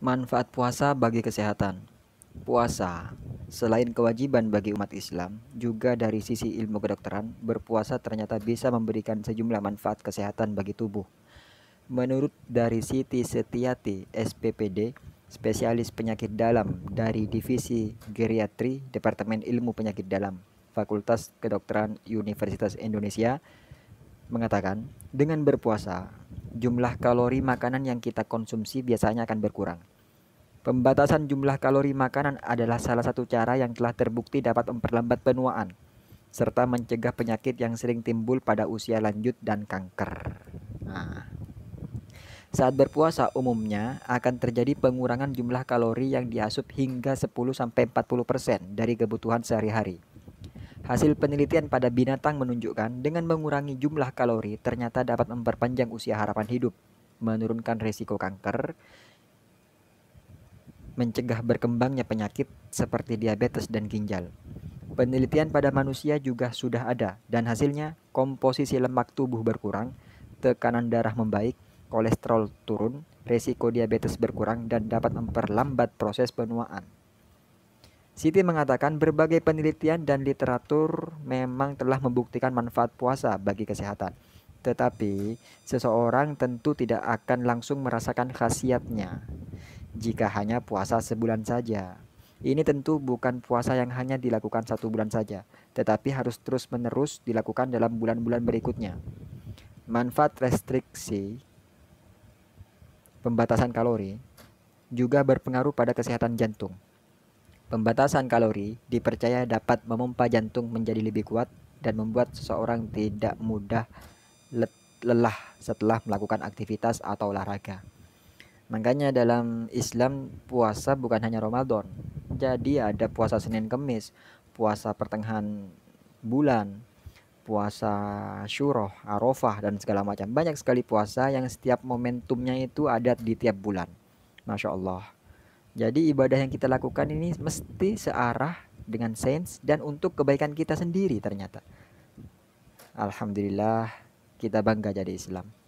Manfaat puasa bagi kesehatan. Puasa, selain kewajiban bagi umat Islam, juga dari sisi ilmu kedokteran, berpuasa ternyata bisa memberikan sejumlah manfaat kesehatan bagi tubuh. Menurut dari Siti Setiati, SPPD, spesialis penyakit dalam dari Divisi Geriatri Departemen Ilmu Penyakit Dalam, Fakultas Kedokteran Universitas Indonesia, mengatakan, dengan berpuasa, jumlah kalori makanan yang kita konsumsi biasanya akan berkurang. Pembatasan jumlah kalori makanan adalah salah satu cara yang telah terbukti dapat memperlambat penuaan serta mencegah penyakit yang sering timbul pada usia lanjut dan kanker. Nah, saat berpuasa umumnya akan terjadi pengurangan jumlah kalori yang diasup hingga 10 40% dari kebutuhan sehari-hari. Hasil penelitian pada binatang menunjukkan dengan mengurangi jumlah kalori ternyata dapat memperpanjang usia harapan hidup, menurunkan risiko kanker, mencegah berkembangnya penyakit seperti diabetes dan ginjal. Penelitian pada manusia juga sudah ada dan hasilnya komposisi lemak tubuh berkurang, tekanan darah membaik, kolesterol turun, resiko diabetes berkurang dan dapat memperlambat proses penuaan. Siti mengatakan berbagai penelitian dan literatur memang telah membuktikan manfaat puasa bagi kesehatan. Tetapi seseorang tentu tidak akan langsung merasakan khasiatnya jika hanya puasa sebulan saja. Ini tentu bukan puasa yang hanya dilakukan satu bulan saja, tetapi harus terus-menerus dilakukan dalam bulan-bulan berikutnya. Manfaat restriksi pembatasan kalori juga berpengaruh pada kesehatan jantung. Pembatasan kalori dipercaya dapat memompa jantung menjadi lebih kuat dan membuat seseorang tidak mudah lelah setelah melakukan aktivitas atau olahraga. Makanya dalam Islam puasa bukan hanya Ramadan. Jadi ada puasa Senin Kemis, puasa pertengahan bulan, puasa syuroh, arafah dan segala macam. Banyak sekali puasa yang setiap momentumnya itu ada di tiap bulan. Masya Allah. Jadi ibadah yang kita lakukan ini mesti searah dengan sains dan untuk kebaikan kita sendiri ternyata. Alhamdulillah kita bangga jadi Islam.